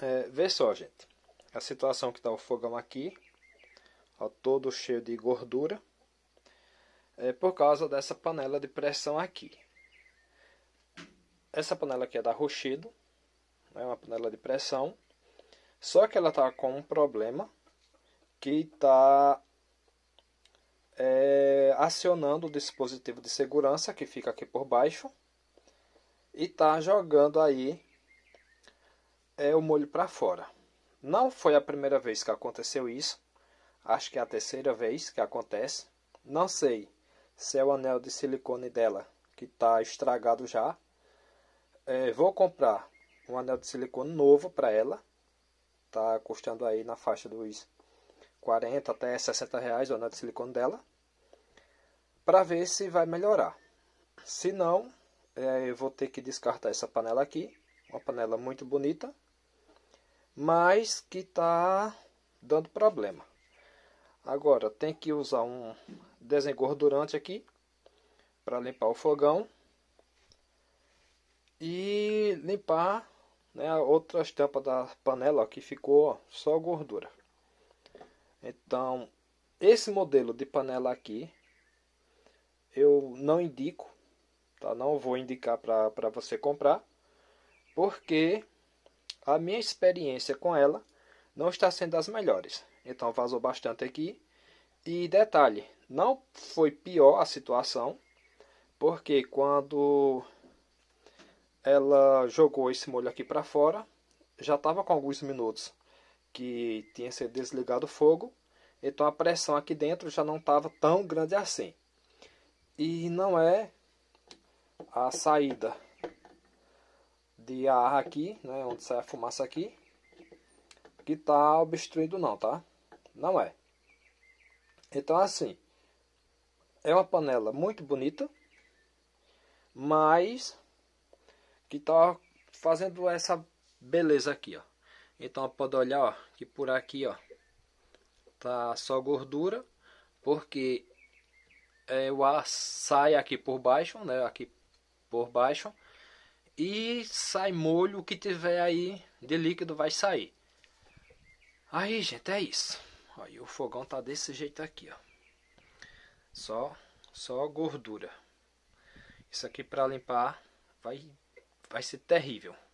É, vê só, gente. A situação que está o fogão aqui, ó, todo cheio de gordura, é por causa dessa panela de pressão aqui. Essa panela aqui é da Rochido, é né, uma panela de pressão, só que ela está com um problema que está é, acionando o dispositivo de segurança que fica aqui por baixo e está jogando aí é o molho para fora. Não foi a primeira vez que aconteceu isso. Acho que é a terceira vez que acontece. Não sei se é o anel de silicone dela que está estragado já. É, vou comprar um anel de silicone novo para ela. Tá custando aí na faixa dos 40 até 60 reais o anel de silicone dela. Para ver se vai melhorar. Se não, é, eu vou ter que descartar essa panela aqui. Uma panela muito bonita, mas que está dando problema. Agora tem que usar um desengordurante aqui para limpar o fogão e limpar né, a outra estampa da panela ó, que ficou ó, só gordura. Então esse modelo de panela aqui eu não indico, tá? Não vou indicar para você comprar porque a minha experiência com ela não está sendo das melhores. Então vazou bastante aqui. E detalhe, não foi pior a situação, porque quando ela jogou esse molho aqui para fora, já estava com alguns minutos que tinha sido desligado o fogo, então a pressão aqui dentro já não estava tão grande assim. E não é a saída de ar aqui, né, onde sai a fumaça aqui, que tá obstruído não, tá? Não é. Então assim, é uma panela muito bonita, mas que tá fazendo essa beleza aqui, ó. Então pode olhar, ó, que por aqui, ó, tá só gordura, porque é, o ar sai aqui por baixo, né? Aqui por baixo e sai molho, o que tiver aí de líquido vai sair. Aí, gente, é isso. Aí o fogão tá desse jeito aqui, ó. Só, só gordura. Isso aqui para limpar vai, vai ser terrível.